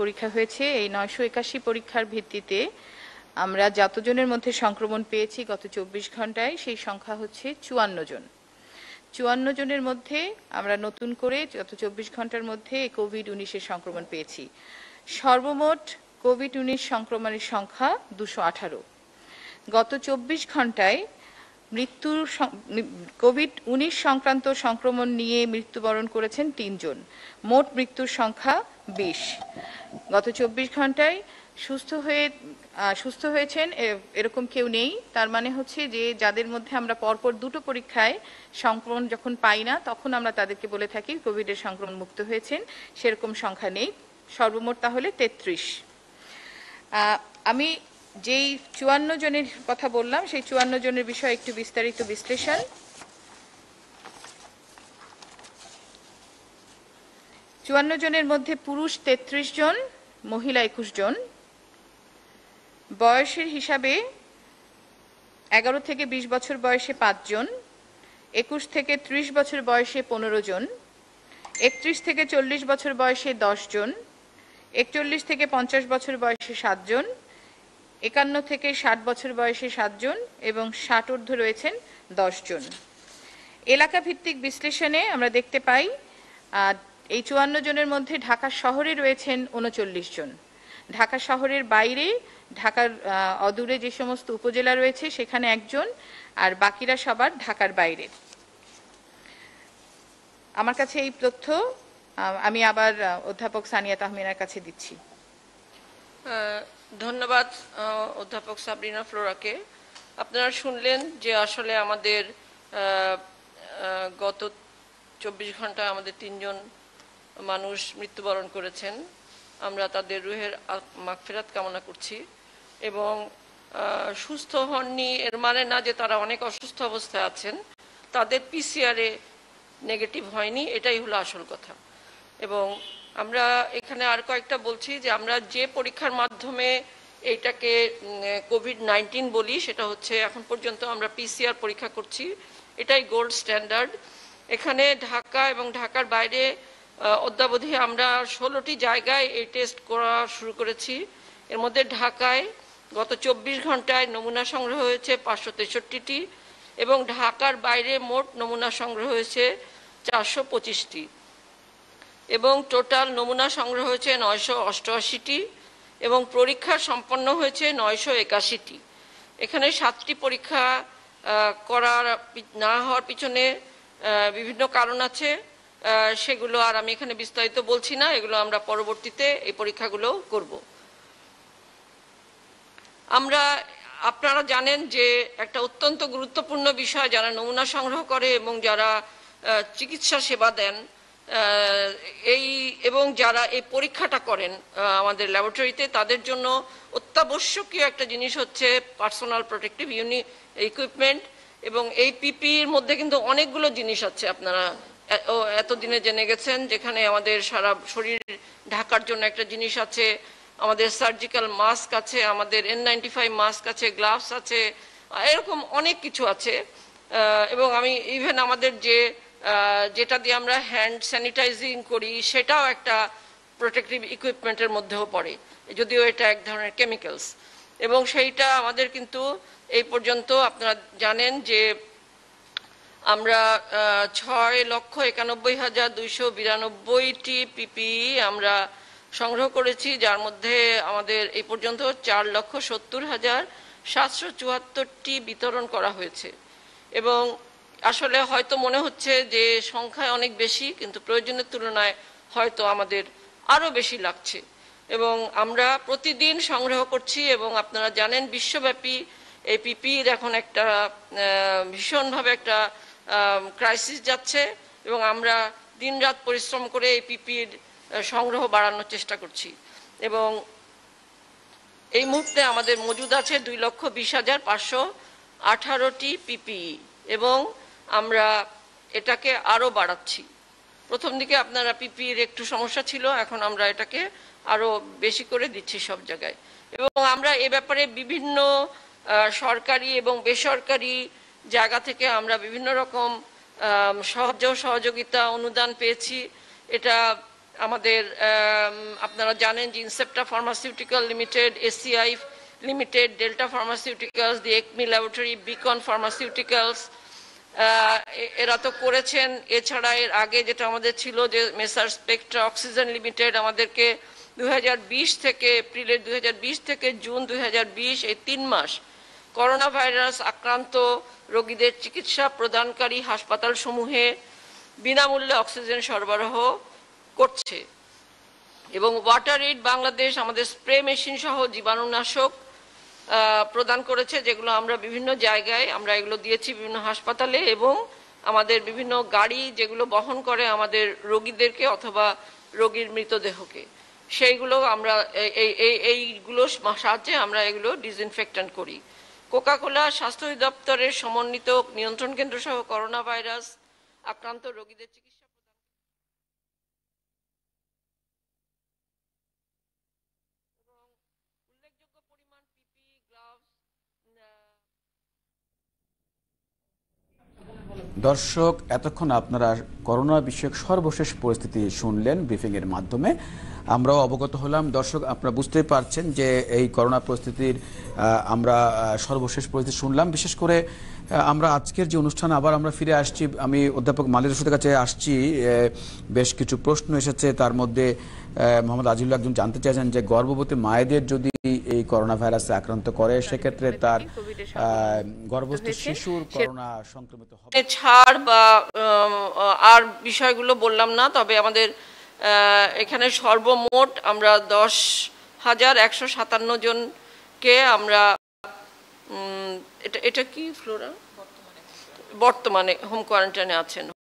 পরীক্ষা হয়েছে এই নয়শো একাশি পরীক্ষার ভিত্তিতে আমরা যতজনের মধ্যে সংক্রমণ পেয়েছি গত চব্বিশ ঘন্টায় সেই সংখ্যা হচ্ছে চুয়ান্ন জন চুয়ান্ন জনের মধ্যে আমরা নতুন করে গত চব্বিশ ঘন্টার মধ্যে কোভিড উনিশের সংক্রমণ পেয়েছি সর্বমোট কোভিড উনিশ সংক্রমণের সংখ্যা দুশো আঠারো গত চব্বিশ ঘন্টায় মৃত্যুর কোভিড উনিশ সংক্রান্ত সংক্রমণ নিয়ে মৃত্যুবরণ করেছেন তিনজন মোট মৃত্যুর সংখ্যা বিশ গত চব্বিশ ঘন্টায় সুস্থ হয়ে সুস্থ হয়েছেন এরকম কেউ নেই তার মানে হচ্ছে যে যাদের মধ্যে আমরা পরপর দুটো পরীক্ষায় সংক্রমণ যখন পাই না তখন আমরা তাদেরকে বলে থাকি কোভিডের সংক্রমণ মুক্ত হয়েছেন সেরকম সংখ্যা নেই সর্বমোট তাহলে তেত্রিশ আমি যেই চুয়ান্ন জনের কথা বললাম সেই চুয়ান্ন জনের বিষয়ে একটু বিস্তারিত বিশ্লেষণ চুয়ান্ন জনের মধ্যে পুরুষ ৩৩ জন মহিলা একুশ জন বয়সের হিসাবে এগারো থেকে ২০ বছর বয়সে পাঁচজন একুশ থেকে ৩০ বছর বয়সে পনেরো জন একত্রিশ থেকে চল্লিশ বছর বয়সে দশজন জন একচল্লিশ থেকে পঞ্চাশ বছর বয়সে সাতজন জন একান্ন থেকে ষাট বছর বয়সে সাতজন এবং ষাট ঊর্ধ্ব রয়েছেন দশজন এলাকা ভিত্তিক বিশ্লেষণে আমরা দেখতে পাই এই চুয়ান্ন জনের মধ্যে ঢাকা শহরে রয়েছেন উনচল্লিশ জন ঢাকা শহরের বাইরে ঢাকার অদূরে যে সমস্ত উপজেলা রয়েছে সেখানে একজন আর বাকিরা সবার ঢাকার বাইরে আমার কাছে এই তথ্য আমি আবার অধ্যাপক সানিয়া তাহমিনার কাছে দিচ্ছি ধন্যবাদ অধ্যাপক সাবরিনা ফ্লোরাকে আপনারা শুনলেন যে আসলে আমাদের গত চব্বিশ ঘন্টা আমাদের তিনজন মানুষ মৃত্যুবরণ করেছেন আমরা তাদের রুহের মাগফেরাত কামনা করছি এবং সুস্থ হননি এর মানে না যে তারা অনেক অসুস্থ অবস্থায় আছেন তাদের পিসিআরে নেগেটিভ হয়নি এটাই হলো আসল কথা এবং আমরা এখানে আর কয়েকটা বলছি যে আমরা যে পরীক্ষার মাধ্যমে এইটাকে কোভিড নাইন্টিন বলি সেটা হচ্ছে এখন পর্যন্ত আমরা পিসিআর পরীক্ষা করছি এটাই গোল্ড স্ট্যান্ডার্ড এখানে ঢাকা এবং ঢাকার বাইরে অদ্যাবধি আমরা ষোলোটি জায়গায় এই টেস্ট করা শুরু করেছি এর মধ্যে ঢাকায় গত চব্বিশ ঘন্টায় নমুনা সংগ্রহ হয়েছে পাঁচশো তেষট্টিটি এবং ঢাকার বাইরে মোট নমুনা সংগ্রহ হয়েছে চারশো পঁচিশটি এবং টোটাল নমুনা সংগ্রহ হয়েছে নয়শো অষ্টআশিটি এবং পরীক্ষা সম্পন্ন হয়েছে নয়শো একাশিটি এখানে সাতটি পরীক্ষা করার না হওয়ার পিছনে বিভিন্ন কারণ আছে সেগুলো আর আমি এখানে বিস্তারিত বলছি না এগুলো আমরা পরবর্তীতে এই পরীক্ষাগুলো করব আমরা আপনারা জানেন যে একটা অত্যন্ত গুরুত্বপূর্ণ বিষয় যারা নমুনা সংগ্রহ করে এবং যারা চিকিৎসা সেবা দেন এই এবং যারা এই পরীক্ষাটা করেন আমাদের ল্যাবরেটরিতে তাদের জন্য অত্যাবশ্যকীয় একটা জিনিস হচ্ছে পার্সোনাল প্রোটেক্টিভ ইউনি ইকুইপমেন্ট এবং এই পিপির মধ্যে কিন্তু অনেকগুলো জিনিস আছে আপনারা এতদিনে জেনে গেছেন যেখানে আমাদের সারা শরীর ঢাকার জন্য একটা জিনিস আছে আমাদের সার্জিক্যাল মাস্ক আছে আমাদের এন নাইনটি ফাইভ মাস্ক আছে গ্লাভস আছে এরকম অনেক কিছু আছে এবং আমি ইভেন আমাদের যে যেটা দিয়ে আমরা হ্যান্ড স্যানিটাইজিং করি সেটাও একটা প্রোটেক্টিভ ইকুইপমেন্টের মধ্যেও পড়ে যদিও এটা এক ধরনের কেমিক্যালস এবং সেইটা আমাদের কিন্তু এই পর্যন্ত আপনারা জানেন যে আমরা ছয় লক্ষ একানব্বই হাজার দুইশো বিরানব্বইটি পিপি e আমরা সংগ্রহ করেছি যার মধ্যে আমাদের এই পর্যন্ত চার লক্ষ সত্তর হাজার সাতশো চুয়াত্তরটি বিতরণ করা হয়েছে এবং আসলে হয়তো মনে হচ্ছে যে সংখ্যায় অনেক বেশি কিন্তু প্রয়োজনের তুলনায় হয়তো আমাদের আরও বেশি লাগছে এবং আমরা প্রতিদিন সংগ্রহ করছি এবং আপনারা জানেন বিশ্বব্যাপী এই পিপির এখন একটা ভীষণভাবে একটা ক্রাইসিস যাচ্ছে এবং আমরা দিনরাত পরিশ্রম করে এই পিপির সংগ্রহ বাড়ানোর চেষ্টা করছি এবং এই মুহূর্তে আমাদের মজুদ আছে দুই লক্ষ বিশ হাজার পাঁচশো আঠারোটি পিপিই e এবং আমরা এটাকে আরও বাড়াচ্ছি প্রথম দিকে আপনারা পিপির একটু সমস্যা ছিল এখন আমরা এটাকে আরও বেশি করে দিচ্ছি সব জায়গায় এবং আমরা এ ব্যাপারে বিভিন্ন সরকারি এবং বেসরকারি জায়গা থেকে আমরা বিভিন্ন রকম সাহায্য সহযোগিতা অনুদান পেয়েছি এটা আমাদের আপনারা জানেন যে Incepta pharmaceutical limited ACI limited Delta pharmaceuticals the Acme laboratory Beacon pharmaceuticals এরা তো করেছেন এছাড়া এর আগে যেটা আমাদের ছিল যে মেসার স্পেকট্রা অক্সিজেন লিমিটেড আমাদেরকে দু থেকে এপ্রিলের দু থেকে জুন দু এই তিন মাস করোনা ভাইরাস আক্রান্ত রোগীদের চিকিৎসা প্রদানকারী হাসপাতালসমূহে বিনামূল্যে অক্সিজেন সরবরাহ করছে এবং ওয়াটার এইড বাংলাদেশ আমাদের স্প্রে মেশিন সহ জীবাণুনাশক প্রদান করেছে যেগুলো আমরা বিভিন্ন জায়গায় আমরা এগুলো দিয়েছি বিভিন্ন হাসপাতালে এবং আমাদের বিভিন্ন গাড়ি যেগুলো বহন করে আমাদের রোগীদেরকে অথবা রোগীর মৃতদেহকে সেইগুলো আমরা এইগুলোর সাহায্যে আমরা এগুলো ডিসইনফেক্টেন্ট করি কোকাকোলা স্বাস্থ্য অধিদপ্তরের সমন্বিত নিয়ন্ত্রণ কেন্দ্র সহ করোনা ভাইরাস আক্রান্ত রোগীদের চিকিৎসা দর্শক এতক্ষণ আপনারা করোনা বিষয়ক সর্বশেষ পরিস্থিতি শুনলেন ব্রিফিংয়ের মাধ্যমে আমরাও অবগত হলাম দর্শক আপনারা বুঝতেই পারছেন যে এই করোনা পরিস্থিতির আমরা সর্বশেষ পরিস্থিতি শুনলাম বিশেষ করে আমরা আজকের যে অনুষ্ঠান আবার আমরা ফিরে আসছি আমি অধ্যাপক মালের কাছে আসছি বেশ কিছু প্রশ্ন এসেছে তার মধ্যে মোহাম্মদ আজিজুল একজন জানতে চাইছেন যে গর্ভবতী মায়েদের যদি এই করোনা ভাইরাসে আক্রান্ত করে হ্যাঁ, সেক্ষেত্রে তার গর্ভস্থ শিশুর করোনা সংক্রমিত হবে ছাড় বা আর বিষয়গুলো বললাম না তবে আমাদের এখানে সর্বমোট আমরা দশ হাজার একশো সাতান্ন জনকে আমরা এটা এটা কি ফ্লোরা বর্তমানে হোম কোয়ারেন্টাইনে আছেন